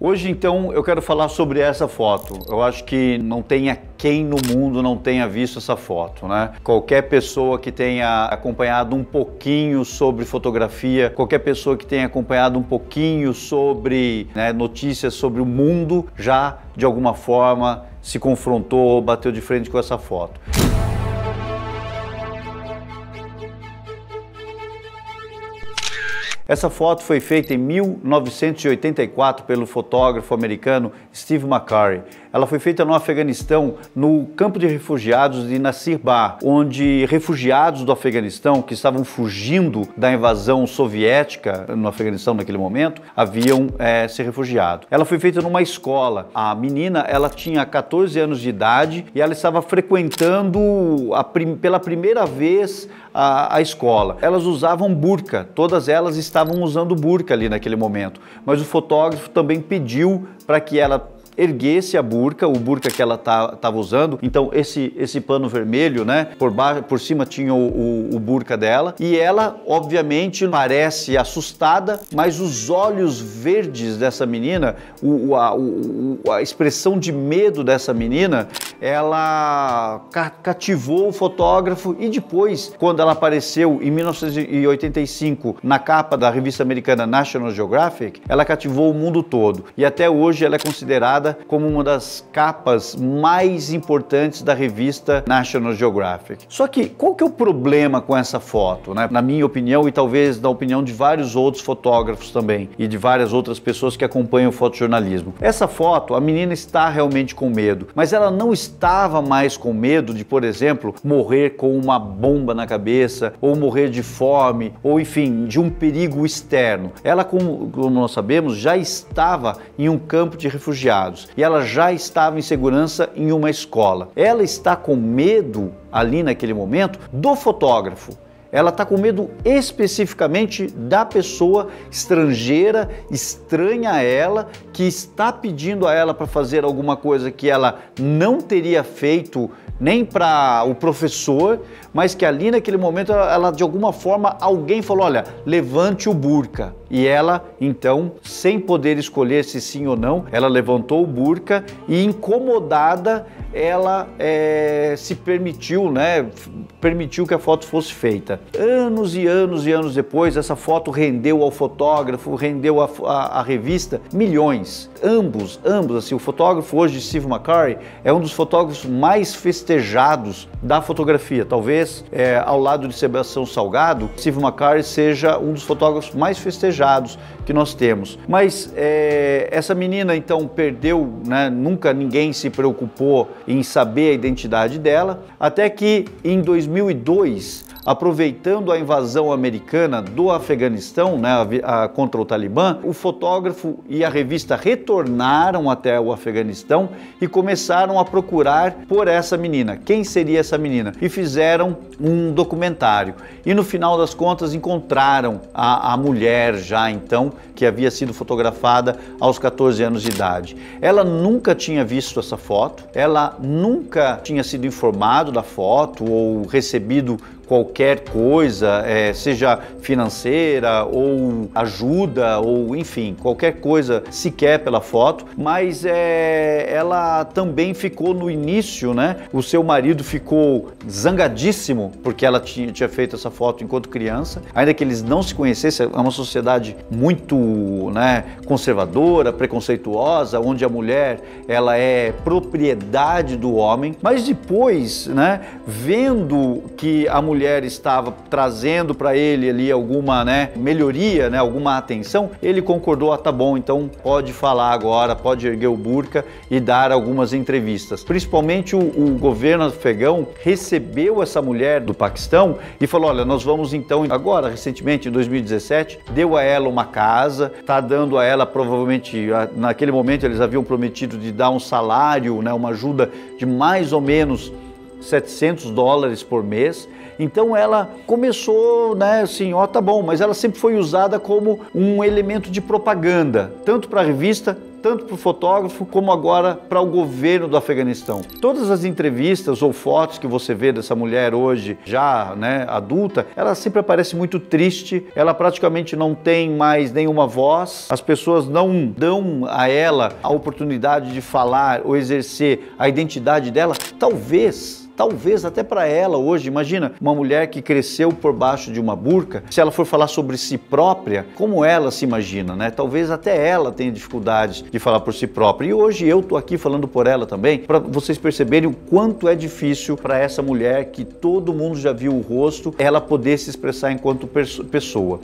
Hoje, então, eu quero falar sobre essa foto. Eu acho que não tenha quem no mundo não tenha visto essa foto, né? Qualquer pessoa que tenha acompanhado um pouquinho sobre fotografia, qualquer pessoa que tenha acompanhado um pouquinho sobre né, notícias sobre o mundo, já de alguma forma se confrontou bateu de frente com essa foto. Essa foto foi feita em 1984 pelo fotógrafo americano Steve McCurry. Ela foi feita no Afeganistão, no campo de refugiados de Nasirbar, onde refugiados do Afeganistão que estavam fugindo da invasão soviética no Afeganistão naquele momento haviam é, se refugiado. Ela foi feita numa escola. A menina ela tinha 14 anos de idade e ela estava frequentando prim pela primeira vez a, a, escola. Elas usavam burca, todas elas estavam usando burca ali naquele momento, mas o fotógrafo também pediu para que ela erguesse a burca, o burca que ela estava tá, usando. Então esse, esse pano vermelho, né, por, baixo, por cima tinha o, o, o burca dela e ela, obviamente, parece assustada, mas os olhos verdes dessa menina, o, a, a expressão de medo dessa menina, ela ca cativou o fotógrafo e depois, quando ela apareceu em 1985 na capa da revista americana National Geographic, ela cativou o mundo todo e até hoje ela é considerada considerada como uma das capas mais importantes da revista National Geographic. Só que qual que é o problema com essa foto, né? Na minha opinião e talvez na opinião de vários outros fotógrafos também e de várias outras pessoas que acompanham o fotojornalismo. Essa foto, a menina está realmente com medo, mas ela não estava mais com medo de, por exemplo, morrer com uma bomba na cabeça ou morrer de fome ou enfim, de um perigo externo. Ela, como, como nós sabemos, já estava em um campo de refugiados e ela já estava em segurança em uma escola. Ela está com medo ali naquele momento do fotógrafo ela está com medo especificamente da pessoa estrangeira, estranha a ela, que está pedindo a ela para fazer alguma coisa que ela não teria feito nem para o professor, mas que ali naquele momento ela, de alguma forma alguém falou, olha, levante o burca. E ela então, sem poder escolher se sim ou não, ela levantou o burca e incomodada ela é, se permitiu, né, permitiu que a foto fosse feita. Anos e anos e anos depois, essa foto rendeu ao fotógrafo, rendeu à revista milhões. Ambos, ambos, assim, o fotógrafo hoje, Steve McCurry, é um dos fotógrafos mais festejados da fotografia. Talvez, é, ao lado de Sebastião Salgado, Steve McCarry seja um dos fotógrafos mais festejados que nós temos. Mas é, essa menina, então, perdeu, né? nunca ninguém se preocupou em saber a identidade dela, até que em 2002 aproveitando a invasão americana do Afeganistão né, a, a, contra o Talibã, o fotógrafo e a revista retornaram até o Afeganistão e começaram a procurar por essa menina, quem seria essa menina, e fizeram um documentário. E no final das contas encontraram a, a mulher já então, que havia sido fotografada aos 14 anos de idade. Ela nunca tinha visto essa foto, ela nunca tinha sido informado da foto ou recebido qualquer coisa, é, seja financeira ou ajuda ou enfim, qualquer coisa sequer pela foto, mas é, ela também ficou no início, né? O seu marido ficou zangadíssimo porque ela tinha, tinha feito essa foto enquanto criança, ainda que eles não se conhecessem, é uma sociedade muito né, conservadora, preconceituosa, onde a mulher ela é propriedade do homem, mas depois, né, vendo que a mulher mulher estava trazendo para ele ali alguma né, melhoria, né, alguma atenção, ele concordou, ah, tá bom, então pode falar agora, pode erguer o burca e dar algumas entrevistas. Principalmente o, o governo afegão recebeu essa mulher do Paquistão e falou, olha, nós vamos então agora, recentemente, em 2017, deu a ela uma casa, tá dando a ela provavelmente, naquele momento eles haviam prometido de dar um salário, né, uma ajuda de mais ou menos 700 dólares por mês. Então ela começou, né, assim, ó, tá bom, mas ela sempre foi usada como um elemento de propaganda, tanto para a revista tanto para o fotógrafo como agora para o governo do Afeganistão. Todas as entrevistas ou fotos que você vê dessa mulher hoje, já né, adulta, ela sempre aparece muito triste, ela praticamente não tem mais nenhuma voz, as pessoas não dão a ela a oportunidade de falar ou exercer a identidade dela. Talvez talvez até para ela hoje. Imagina uma mulher que cresceu por baixo de uma burca, se ela for falar sobre si própria, como ela se imagina, né? Talvez até ela tenha dificuldades de falar por si própria. E hoje eu tô aqui falando por ela também, para vocês perceberem o quanto é difícil para essa mulher que todo mundo já viu o rosto, ela poder se expressar enquanto pessoa.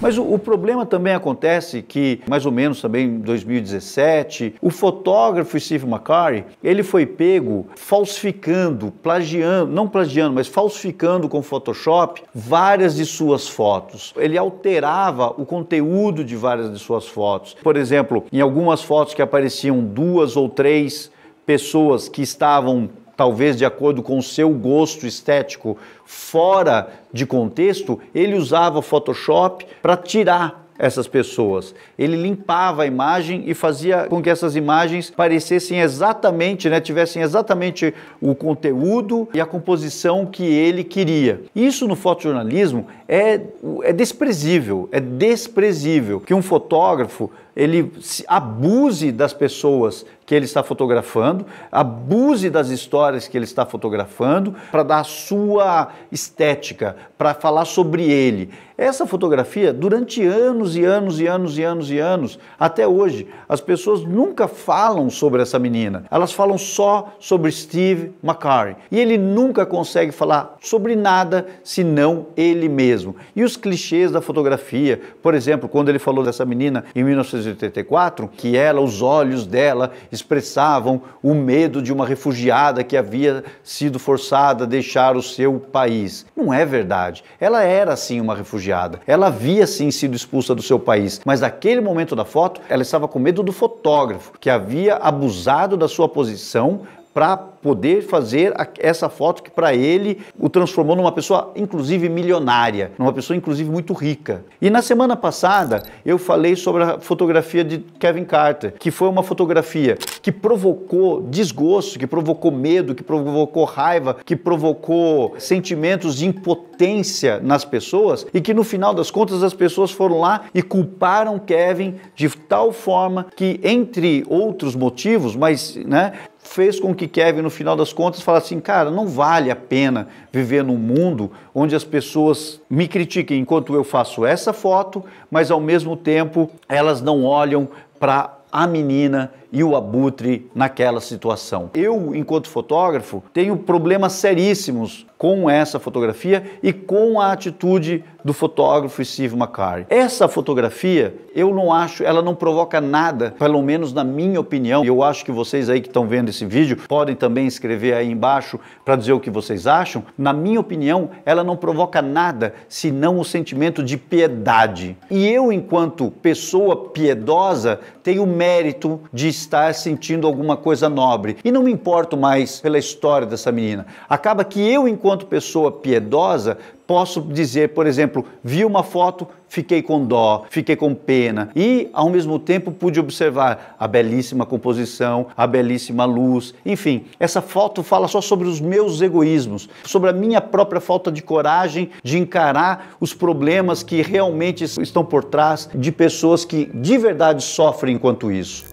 Mas o, o problema também acontece que, mais ou menos também em 2017, o fotógrafo Steve McCurry, ele foi pego falsificando, plagiando, não plagiando, mas falsificando com Photoshop várias de suas fotos. Ele alterava o conteúdo de várias de suas fotos. Por exemplo, em algumas fotos que apareciam duas ou três pessoas que estavam talvez de acordo com o seu gosto estético fora de contexto, ele usava Photoshop para tirar essas pessoas. Ele limpava a imagem e fazia com que essas imagens parecessem exatamente, né, tivessem exatamente o conteúdo e a composição que ele queria. Isso no fotojornalismo é, é desprezível, é desprezível que um fotógrafo ele abuse das pessoas que ele está fotografando, abuse das histórias que ele está fotografando para dar a sua estética, para falar sobre ele. Essa fotografia, durante anos e anos e anos e anos e anos, até hoje, as pessoas nunca falam sobre essa menina. Elas falam só sobre Steve McCurry. E ele nunca consegue falar sobre nada senão ele mesmo. E os clichês da fotografia, por exemplo, quando ele falou dessa menina em 19 1984, que ela, os olhos dela expressavam o medo de uma refugiada que havia sido forçada a deixar o seu país. Não é verdade. Ela era sim uma refugiada. Ela havia sim sido expulsa do seu país, mas naquele momento da foto, ela estava com medo do fotógrafo, que havia abusado da sua posição para poder fazer essa foto que para ele o transformou numa pessoa inclusive milionária, numa pessoa inclusive muito rica. E na semana passada eu falei sobre a fotografia de Kevin Carter, que foi uma fotografia que provocou desgosto, que provocou medo, que provocou raiva, que provocou sentimentos de impotência nas pessoas e que no final das contas as pessoas foram lá e culparam Kevin de tal forma que entre outros motivos, mas né, fez com que Kevin, no final das contas, falasse assim: cara, não vale a pena viver num mundo onde as pessoas me critiquem enquanto eu faço essa foto, mas ao mesmo tempo elas não olham para a menina e o abutre naquela situação. Eu, enquanto fotógrafo, tenho problemas seríssimos com essa fotografia e com a atitude do fotógrafo Steve McCarry. Essa fotografia, eu não acho, ela não provoca nada, pelo menos na minha opinião. Eu acho que vocês aí que estão vendo esse vídeo podem também escrever aí embaixo para dizer o que vocês acham. Na minha opinião, ela não provoca nada senão o sentimento de piedade. E eu, enquanto pessoa piedosa, tenho mérito de estar sentindo alguma coisa nobre. E não me importo mais pela história dessa menina. Acaba que eu, enquanto pessoa piedosa, posso dizer, por exemplo, vi uma foto, fiquei com dó, fiquei com pena e, ao mesmo tempo, pude observar a belíssima composição, a belíssima luz, enfim. Essa foto fala só sobre os meus egoísmos, sobre a minha própria falta de coragem de encarar os problemas que realmente estão por trás de pessoas que de verdade sofrem enquanto isso.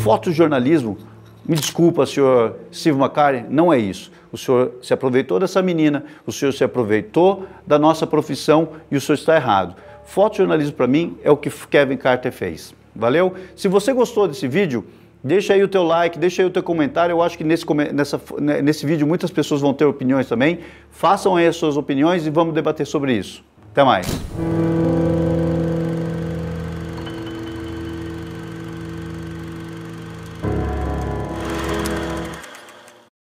fotojornalismo, me desculpa, senhor Steve McCartney, não é isso. O senhor se aproveitou dessa menina, o senhor se aproveitou da nossa profissão e o senhor está errado. Fotojornalismo, para mim, é o que Kevin Carter fez. Valeu? Se você gostou desse vídeo, Deixa aí o teu like, deixa aí o teu comentário. Eu acho que nesse, nessa, né, nesse vídeo muitas pessoas vão ter opiniões também. Façam aí as suas opiniões e vamos debater sobre isso. Até mais.